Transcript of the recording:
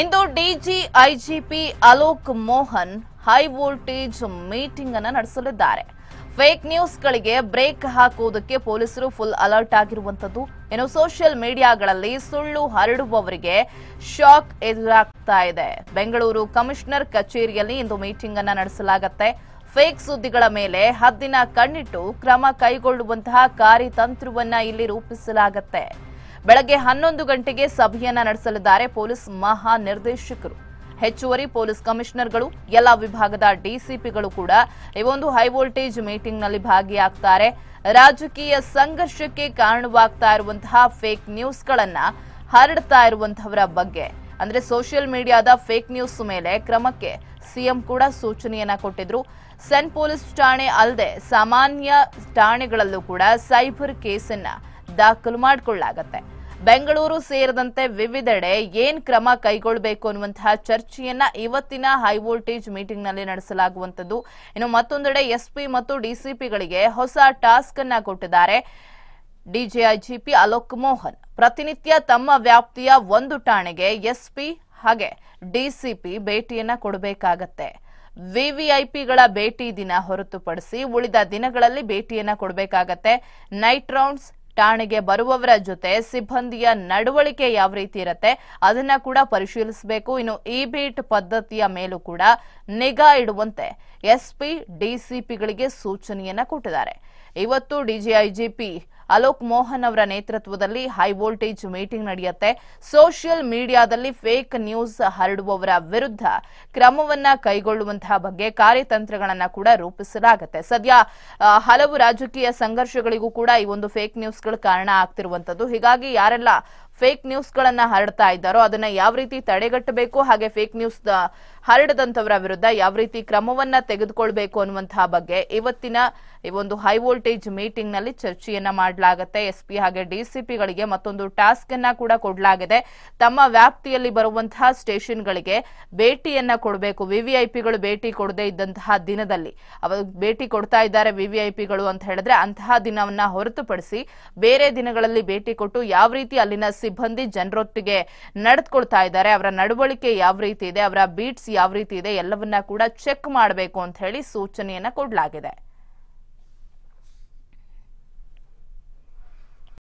ಇಂದು DG IGP Alok Mohan high voltage meeting ಅನ್ನು ನಡೆಸಲಿದ್ದಾರೆ fake ನ್ಯೂಸ್ಗಳಿಗೆ break ಹಾಕುವುದಕ್ಕೆ ಪೊಲೀಸರು ಫುಲ್ ಅಲರ್ಟ್ ಆಗಿರುವಂಥದ್ದು ಇನ್ನು ಸೋಷಿಯಲ್ ಮೀಡಿಯಾಗಳಲ್ಲಿ ಸುಳ್ಳು ಹರಡುವವರಿಗೆ ಶಾಕ್ ಎದುರಾಗ್ತಾ ಇದೆ ಬೆಂಗಳೂರು ಕಮಿಷನರ್ ಕಚೇರಿಯಲ್ಲಿ ಇಂದು ಮೀಟಿಂಗ್ ಅನ್ನು ನಡೆಸಲಾಗುತ್ತೆ ಫೇಕ್ ಸುದ್ದಿಗಳ ಮೇಲೆ ಹದ್ದಿನ ಕಣ್ಣಿಟ್ಟು ಕ್ರಮ ಕೈಗೊಳ್ಳುವಂತಹ ಕಾರ್ಯತಂತ್ರವನ್ನ ಇಲ್ಲಿ ರೂಪಿಸಲಾಗುತ್ತೆ ಬೆಳಗ್ಗೆ ಹನ್ನೊಂದು ಗಂಟೆಗೆ ಸಭೆಯನ್ನ ನಡೆಸಲಿದ್ದಾರೆ ಪೊಲೀಸ್ ಮಹಾ ನಿರ್ದೇಶಕರು ಹೆಚ್ಚುವರಿ ಪೊಲೀಸ್ ಕಮಿಷನರ್ಗಳು ಎಲ್ಲ ವಿಭಾಗದ ಡಿಸಿಪಿಗಳು ಕೂಡ ಈ ಒಂದು ಹೈವೋಲ್ಟೇಜ್ ಮೀಟಿಂಗ್ನಲ್ಲಿ ಭಾಗಿಯಾಗ್ತಾರೆ ರಾಜಕೀಯ ಸಂಘರ್ಷಕ್ಕೆ ಕಾರಣವಾಗ್ತಾ ಇರುವಂತಹ ಫೇಕ್ ನ್ಯೂಸ್ಗಳನ್ನ ಹರಡ್ತಾ ಇರುವಂತಹವರ ಬಗ್ಗೆ ಅಂದ್ರೆ ಸೋಷಿಯಲ್ ಮೀಡಿಯಾದ ಫೇಕ್ ನ್ಯೂಸ್ ಮೇಲೆ ಕ್ರಮಕ್ಕೆ ಸಿಎಂ ಕೂಡ ಸೂಚನೆಯನ್ನ ಕೊಟ್ಟಿದ್ರು ಸೆನ್ ಪೊಲೀಸ್ ಠಾಣೆ ಅಲ್ಲದೆ ಸಾಮಾನ್ಯ ಠಾಣೆಗಳಲ್ಲೂ ಕೂಡ ಸೈಬರ್ ಕೇಸನ್ನ ದಾಖಲು ಮಾಡಿಕೊಳ್ಳಲಾಗತ್ತೆ ಬೆಂಗಳೂರು ಸೇರಿದಂತೆ ವಿವಿಧೆಡೆ ಏನ್ ಕ್ರಮ ಕೈಗೊಳ್ಳಬೇಕು ಅನ್ನುವಂತಹ ಚರ್ಚೆಯನ್ನ ಇವತ್ತಿನ ಹೈ ವೋಲ್ಟೇಜ್ ಮೀಟಿಂಗ್ ನಲ್ಲಿ ನಡೆಸಲಾಗುವಂತದ್ದು ಇನ್ನು ಮತ್ತೊಂದೆಡೆ ಎಸ್ಪಿ ಮತ್ತು ಡಿಸಿಪಿಗಳಿಗೆ ಹೊಸ ಟಾಸ್ಕ್ ಅನ್ನ ಕೊಟ್ಟಿದ್ದಾರೆ ಡಿಜಿಐಜಿಪಿ ಅಲೋಕ್ ಮೋಹನ್ ಪ್ರತಿನಿತ್ಯ ತಮ್ಮ ವ್ಯಾಪ್ತಿಯ ಒಂದು ಠಾಣೆಗೆ ಎಸ್ಪಿ ಹಾಗೆ ಡಿಸಿಪಿ ಭೇಟಿಯನ್ನ ಕೊಡಬೇಕಾಗತ್ತೆ ವಿವಿಐಪಿಗಳ ಭೇಟಿ ದಿನ ಹೊರತುಪಡಿಸಿ ಉಳಿದ ದಿನಗಳಲ್ಲಿ ಭೇಟಿಯನ್ನ ಕೊಡಬೇಕಾಗತ್ತೆ ನೈಟ್ ರೌಂಡ್ಸ್ ಠಾಣೆಗೆ ಬರುವವರ ಜೊತೆ ಸಿಬ್ಬಂದಿಯ ನಡವಳಿಕೆ ಯಾವ ರೀತಿ ಇರುತ್ತೆ ಅದನ್ನ ಕೂಡ ಪರಿಶೀಲಿಸಬೇಕು ಇನ್ನು ಇ ಬೀಟ್ ಪದ್ಧತಿಯ ಮೇಲೂ ಕೂಡ ನಿಗಾ ಇಡುವಂತೆ ಎಸ್ಪಿ ಡಿಸಿಪಿಗಳಿಗೆ ಸೂಚನೆಯನ್ನ ಕೊಟ್ಟಿದ್ದಾರೆ ಇವತ್ತು ಡಿಜಿಐಜಿಪಿ ಅಲೋಕ್ ಮೋಹನ್ ಅವರ ನೇತೃತ್ವದಲ್ಲಿ ಹೈ ವೋಲ್ಟೇಜ್ ಮೀಟಿಂಗ್ ನಡೆಯುತ್ತೆ ಸೋಷಿಯಲ್ ಮೀಡಿಯಾದಲ್ಲಿ ಫೇಕ್ ನ್ಯೂಸ್ ಹರಡುವವರ ವಿರುದ್ಧ ಕ್ರಮವನ್ನ ಕೈಗೊಳ್ಳುವಂತಹ ಬಗ್ಗೆ ಕಾರ್ಯತಂತ್ರಗಳನ್ನು ಕೂಡ ರೂಪಿಸಲಾಗುತ್ತೆ ಸದ್ಯ ಹಲವು ರಾಜಕೀಯ ಸಂಘರ್ಷಗಳಿಗೂ ಕೂಡ ಈ ಒಂದು ಫೇಕ್ ನ್ಯೂಸ್ಗಳು ಕಾರಣ ಆಗ್ತಿರುವಂತದ್ದು ಹೀಗಾಗಿ ಯಾರೆಲ್ಲ ಫೇಕ್ ನ್ಯೂಸ್ಗಳನ್ನ ಹರಡ್ತಾ ಇದ್ದಾರೋ ಅದನ್ನ ಯಾವ ರೀತಿ ತಡೆಗಟ್ಟಬೇಕು ಹಾಗೆ ಫೇಕ್ ನ್ಯೂಸ್ ಹರಡದಂತವರ ವಿರುದ್ಧ ಯಾವ ರೀತಿ ಕ್ರಮವನ್ನ ತೆಗೆದುಕೊಳ್ಬೇಕು ಅನ್ನುವಂತಹ ಬಗ್ಗೆ ಇವತ್ತಿನ ಈ ಒಂದು ಹೈ ವೋಲ್ಟೇಜ್ ಮೀಟಿಂಗ್ ನಲ್ಲಿ ಚರ್ಚೆಯನ್ನ ಮಾಡಲಾಗುತ್ತೆ ಎಸ್ಪಿ ಹಾಗೆ ಡಿಸಿಪಿಗಳಿಗೆ ಮತ್ತೊಂದು ಟಾಸ್ಕ್ ಅನ್ನ ಕೂಡ ಕೊಡಲಾಗಿದೆ ತಮ್ಮ ವ್ಯಾಪ್ತಿಯಲ್ಲಿ ಬರುವಂತಹ ಸ್ಟೇಷನ್ಗಳಿಗೆ ಭೇಟಿಯನ್ನ ಕೊಡಬೇಕು ವಿವಿಐಪಿಗಳು ಭೇಟಿ ಕೊಡದೇ ಇದ್ದಂತಹ ದಿನದಲ್ಲಿ ಅವರು ಭೇಟಿ ಕೊಡ್ತಾ ಇದ್ದಾರೆ ವಿವಿಐಪಿಗಳು ಅಂತ ಹೇಳಿದ್ರೆ ಅಂತಹ ದಿನವನ್ನ ಹೊರತುಪಡಿಸಿ ಬೇರೆ ದಿನಗಳಲ್ಲಿ ಭೇಟಿ ಕೊಟ್ಟು ಯಾವ ರೀತಿ ಅಲ್ಲಿನ ಸಿಬ್ಬಂದಿ ಜನರೊಟ್ಟಿಗೆ ನಡೆದುಕೊಳ್ತಾ ಇದ್ದಾರೆ ಅವರ ನಡವಳಿಕೆ ಯಾವ ರೀತಿ ಇದೆ ಅವರ ಬೀಟ್ಸ್ ಯಾವ ರೀತಿ ಇದೆ ಎಲ್ಲವನ್ನ ಕೂಡ ಚೆಕ್ ಮಾಡಬೇಕು ಅಂತ ಹೇಳಿ ಸೂಚನೆಯನ್ನ ಕೊಡಲಾಗಿದೆ